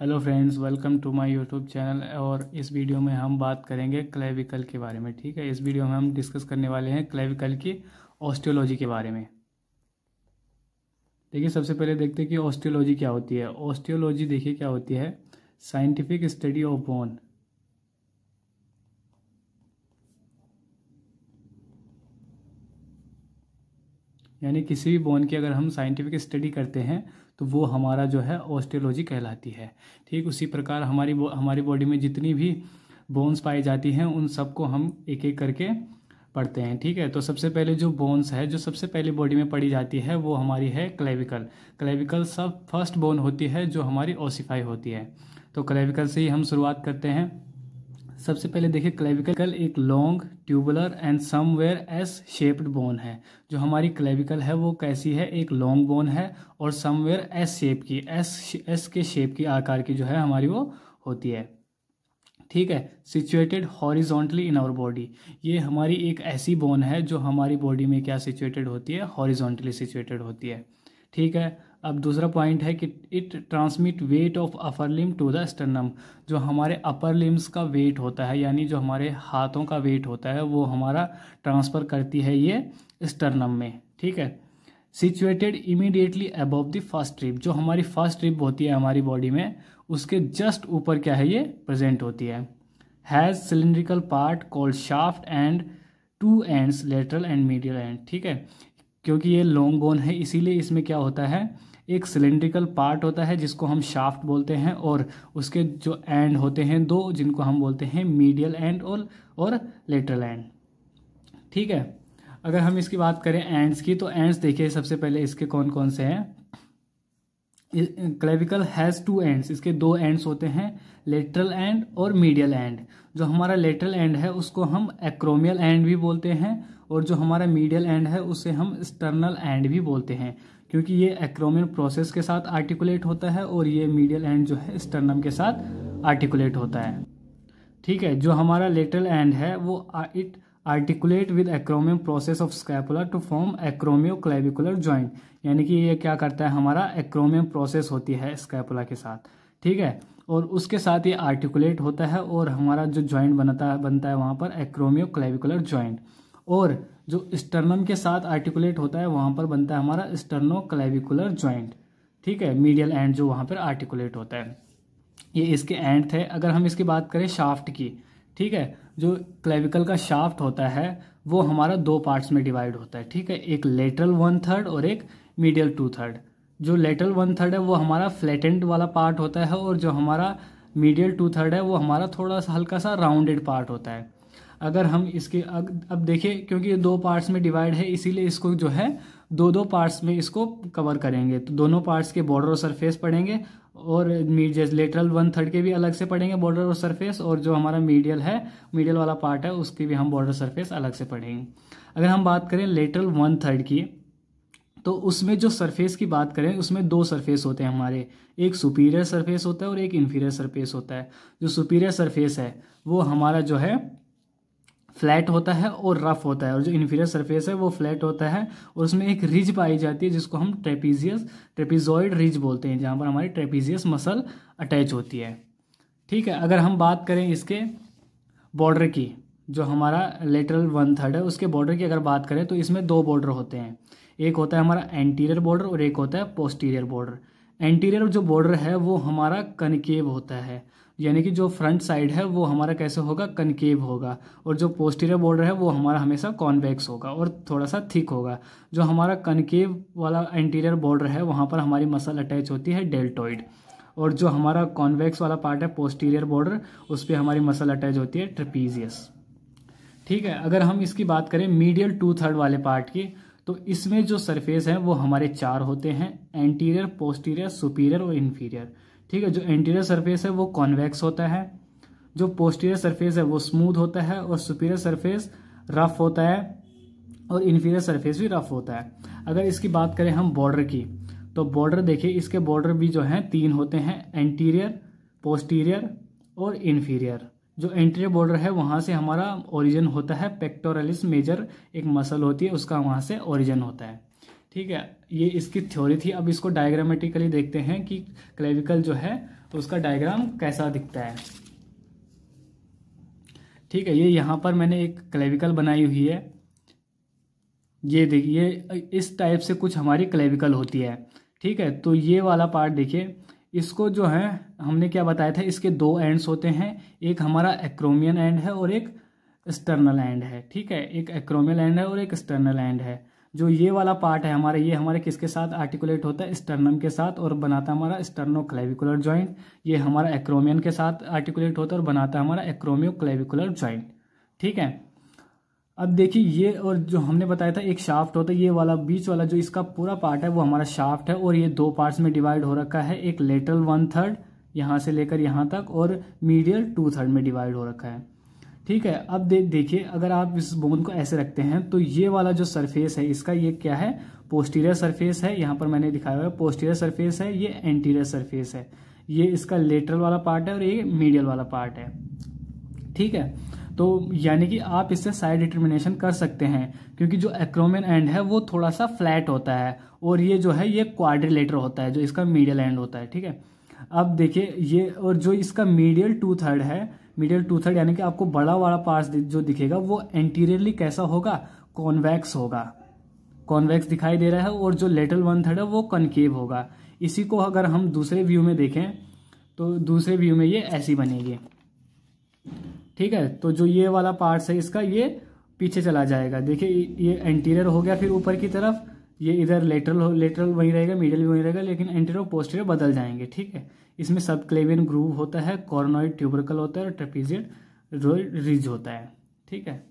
hello friends welcome to my YouTube channel और इस video में हम बात करेंगे क्लेविकल के बारे में ठीक है इस वीडियो में हम डिस्कस करने वाले हैं क्लेविकल की ऑस्टियोलॉजी के बारे में देखिए सबसे पहले देखते हैं कि ऑस्टियोलॉजी क्या होती है ऑस्टियोलॉजी देखिए क्या होती है साइंटिफिक स्टडी ऑफ बोन यानी किसी भी बोन की अगर हम साइंटिफिक स्टडी करते हैं तो वो हमारा जो है ऑस्ट्रोलॉजी कहलाती है ठीक उसी प्रकार हमारी हमारी बॉडी में जितनी भी बोन्स पाई जाती हैं उन सबको हम एक एक करके पढ़ते हैं ठीक है तो सबसे पहले जो बोन्स है जो सबसे पहले बॉडी में पड़ी जाती है वो हमारी है क्लेविकल क्लेविकल सब फर्स्ट बोन होती है जो हमारी ओसीफाई होती है तो क्लेविकल से ही हम शुरुआत करते हैं सबसे पहले देखिए क्लेविकल एक long tubular and somewhere S shaped bone है जो हमारी क्लेविकल है वो कैसी है एक लॉन्ग बोन है और समवेयर एस शेप की एस एस के शेप की आकार की जो है हमारी वो होती है ठीक है situated horizontally in our body ये हमारी एक ऐसी बोन है जो हमारी बॉडी में क्या सिचुएटेड होती है हॉरिजोंटली सिचुएटेड होती है ठीक है अब दूसरा पॉइंट है कि it transmit weight of upper limb to the sternum जो हमारे अपर लिम्स का वेट होता है यानी जो हमारे हाथों का वेट होता है वो हमारा ट्रांसफ़र करती है ये स्टर्नम में ठीक है situated immediately above the first trip जो हमारी फर्स्ट ट्रिप होती है हमारी बॉडी में उसके जस्ट ऊपर क्या है ये प्रेजेंट होती है has cylindrical part called shaft and two ends lateral end medial end ठीक है क्योंकि ये लॉन्ग बोन है इसीलिए इसमें क्या होता है एक सिलेंड्रिकल पार्ट होता है जिसको हम शाफ्ट बोलते हैं और उसके जो एंड होते हैं दो जिनको हम बोलते हैं मीडियल एंड और और लेटरल एंड ठीक है अगर हम इसकी बात करें एंड्स की तो एंड्स देखिए सबसे पहले इसके कौन कौन से हैं क्लेविकल हैज़ टू एंड्स इसके दो एंड्स होते हैं लेटरल एंड और मीडियल एंड जो हमारा लेटरल एंड है उसको हम एक्रोमियल एंड भी बोलते हैं और जो हमारा मीडियल एंड है उसे हम स्टर्नल एंड भी बोलते हैं क्योंकि ये एक्रोमियन प्रोसेस के साथ आर्टिकुलेट होता है और ये मीडियल एंड जो है स्टर्नम के साथ आर्टिकुलेट होता है ठीक है जो हमारा लेटरल एंड है वो it articulate with acromion process of scapular to form acromioclavicular joint यानी कि ये क्या करता है हमारा एक्रोमियम प्रोसेस होती है स्कैपुला के साथ ठीक है और उसके साथ ये आर्टिकुलेट होता है और हमारा जो ज्वाइंट बनता बनता है वहाँ पर एक्रोमियो क्लेविकुलर ज्वाइंट और जो स्टर्नम के साथ आर्टिकुलेट होता है वहाँ पर बनता है हमारा स्टर्नो क्लेविकुलर ज्वाइंट ठीक है मीडियल एंड जो वहाँ पर आर्टिकुलेट होता है ये इसके एंड थे अगर हम इसकी बात करें शाफ्ट की ठीक है जो क्लेविकल का शाफ्ट होता है वो हमारा दो पार्ट्स में डिवाइड होता है ठीक है एक लेटरल वन थर्ड और एक मीडियल टू थर्ड जो लेटरल वन थर्ड है वो हमारा फ्लैटेंड वाला पार्ट होता है और जो हमारा मीडियल टू थर्ड है वो हमारा थोड़ा सा हल्का सा राउंडेड पार्ट होता है अगर हम इसके अग, अब देखें क्योंकि ये दो पार्ट्स में डिवाइड है इसीलिए इसको जो है दो दो पार्ट्स में इसको कवर करेंगे तो दोनों पार्ट्स के बॉर्डर और सरफेस पड़ेंगे और मीडियल लेटरल वन थर्ड के भी अलग से पड़ेंगे बॉर्डर और सरफेस और जो हमारा मीडियल है मीडियल वाला पार्ट है उसके भी हम बॉर्डर सरफेस अलग से पड़ेंगे अगर हम बात करें लेटरल वन थर्ड की तो उसमें जो सरफेस की बात करें उसमें दो सरफेस होते हैं हमारे एक सुपीरियर सरफेस होता है और एक इन्फीरियर सरफेस होता है जो सुपीरियर सरफेस है वो हमारा जो है फ्लैट होता है और रफ होता है और जो इन्फीरियर सरफेस है वो फ्लैट होता है और उसमें एक रिज पाई जाती है जिसको हम ट्रेपीजियस ट्रेपीजॉइड रिज बोलते हैं जहाँ पर हमारी ट्रेपीजियस मसल अटैच होती है ठीक है अगर हम बात करें इसके बॉर्डर की जो हमारा लेटरल वन थर्ड है उसके बॉर्डर की अगर बात करें तो इसमें दो बॉर्डर होते हैं एक होता है हमारा एंटीरियर बॉर्डर और एक होता है पोस्टीरियर बॉर्डर एंटीरियर जो बॉर्डर है वो हमारा कनकेव होता है यानी कि जो फ्रंट साइड है वो हमारा कैसे होगा कनकेव होगा और जो पोस्टीरियर बॉर्डर है वो हमारा हमेशा कॉन्वेक्स होगा और थोड़ा सा थिक होगा जो हमारा कनकेव वाला एंटीरियर बॉर्डर है वहाँ पर हमारी मसल अटैच होती है डेल्टोइड और जो हमारा कॉन्वेक्स वाला पार्ट है पोस्टीरियर बॉर्डर उस पर हमारी मसल अटैच होती है ट्रपीजियस ठीक है अगर हम इसकी बात करें मीडियल टू थर्ड वाले पार्ट की तो इसमें जो सरफेस है वो हमारे चार होते हैं एंटीरियर पोस्टीरियर सुपीरियर और इन्फीरियर ठीक है जो एंटीरियर सरफेस है वो कॉन्वेक्स होता है जो पोस्टीरियर सरफेस है वो स्मूथ होता है और सुपीरियर सरफेस रफ होता है और इन्फीरियर सरफेस भी रफ होता है अगर इसकी बात करें हम बॉर्डर की तो बॉर्डर देखिए इसके बॉर्डर भी जो हैं तीन होते हैं एंटीरियर पोस्टीरियर और इन्फीरियर जो एंट्री बॉर्डर है वहाँ से हमारा ओरिजिन होता है पेक्टोरलिस मेजर एक मसल होती है उसका वहाँ से ओरिजिन होता है ठीक है ये इसकी थ्योरी थी अब इसको डायग्रामेटिकली देखते हैं कि क्लेविकल जो है उसका डायग्राम कैसा दिखता है ठीक है ये यहाँ पर मैंने एक क्लेविकल बनाई हुई है ये देखिए इस टाइप से कुछ हमारी क्लेविकल होती है ठीक है तो ये वाला पार्ट देखिए इसको जो है हमने क्या बताया था इसके दो एंड्स होते हैं एक हमारा एक्रोमियन एंड है और एक एक्सटर्नल एंड है ठीक है एक एक्रोमियल एंड है और एक एक्सटर्नल एंड है जो ये वाला पार्ट है हमारे ये हमारे किसके साथ आर्टिकुलेट होता है स्टर्नम के साथ और बनाता हमारा स्टर्नो क्लेविकुलर ज्वाइंट ये हमारा एक्रोमियन के साथ आर्टिकुलेट होता है और बनाता हमारा एक्रोमियो क्लेविकुलर ज्वाइंट ठीक है अब देखिए ये और जो हमने बताया था एक शाफ्ट होता है ये वाला बीच वाला जो इसका पूरा पार्ट है वो हमारा शाफ्ट है और ये दो पार्ट्स में डिवाइड हो रखा है एक लेटरल वन थर्ड यहाँ से लेकर यहाँ तक और मीडियल टू थर्ड में डिवाइड हो रखा है ठीक है अब दे देखिए अगर आप इस बोन को ऐसे रखते हैं तो ये वाला जो सरफेस है इसका ये क्या है पोस्टीरियर सरफेस है यहाँ पर मैंने दिखाया हुआ है पोस्टीरियर सरफेस है ये एंटीरियर सरफेस है ये इसका लेटरल वाला पार्ट है और ये मीडियल वाला पार्ट है ठीक है तो यानी कि आप इससे साइड डिटर्मिनेशन कर सकते हैं क्योंकि जो एक्रोमेन एंड है वो थोड़ा सा फ्लैट होता है और ये जो है ये क्वाड्रिलेटर होता है जो इसका मीडियल एंड होता है ठीक है अब देखिए ये और जो इसका मीडियल टू थर्ड है मीडियल टू थर्ड यानी कि आपको बड़ा वाला पार्ट जो दिखेगा वो एंटीरियरली कैसा होगा कॉन्वैक्स होगा कॉन्वैक्स दिखाई दे रहा है और जो लेटल वन थर्ड है वो कनकेव होगा इसी को अगर हम दूसरे व्यू में देखें तो दूसरे व्यू में ये ऐसी बनेगी ठीक है तो जो ये वाला पार्ट्स है इसका ये पीछे चला जाएगा देखिए ये एंटीरियर हो गया फिर ऊपर की तरफ ये इधर लेटरल लेटरल वहीं रहेगा मिडिल भी वहीं रहेगा लेकिन एंटीरियर पोस्टीरियर बदल जाएंगे ठीक है इसमें सब क्लेवियन ग्रूव होता है कॉर्नोइड ट्यूबरकल होता है और ट्रेपीजियड रिज होता है ठीक है